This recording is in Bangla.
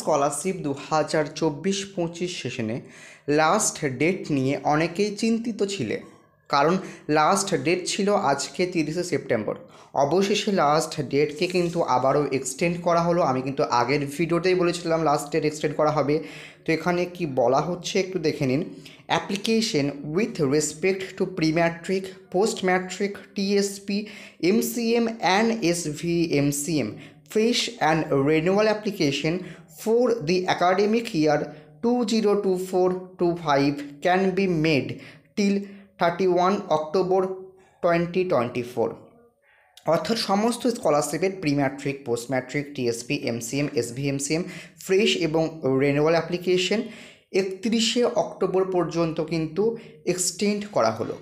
স্কলারশিপ দু হাজার চব্বিশ পঁচিশ সেশনে লাস্ট ডেট নিয়ে অনেকেই চিন্তিত ছিলে কারণ লাস্ট ডেট ছিল আজকে তিরিশে সেপ্টেম্বর অবশেষে লাস্ট ডেটকে কিন্তু আবারও এক্সটেন্ড করা হলো আমি কিন্তু আগের ভিডিওতেই বলেছিলাম লাস্ট ডেট এক্সটেন্ড করা হবে তো এখানে কি বলা হচ্ছে একটু দেখে নিন application with respect to pre matric post matric TSP MCM and S V MCM fish and renewal application for the academic year 2024-25 can be made till 31 October 2024 অর্থাৎ সমস্ত স্কলারশিপের pre matric post matric TSP MCM SVMCM fresh এবং রেনুয়াল অ্যাপ্লিকেশন একত্রিশে অক্টোবর পর্যন্ত কিন্তু এক্সটেন্ড করা হলো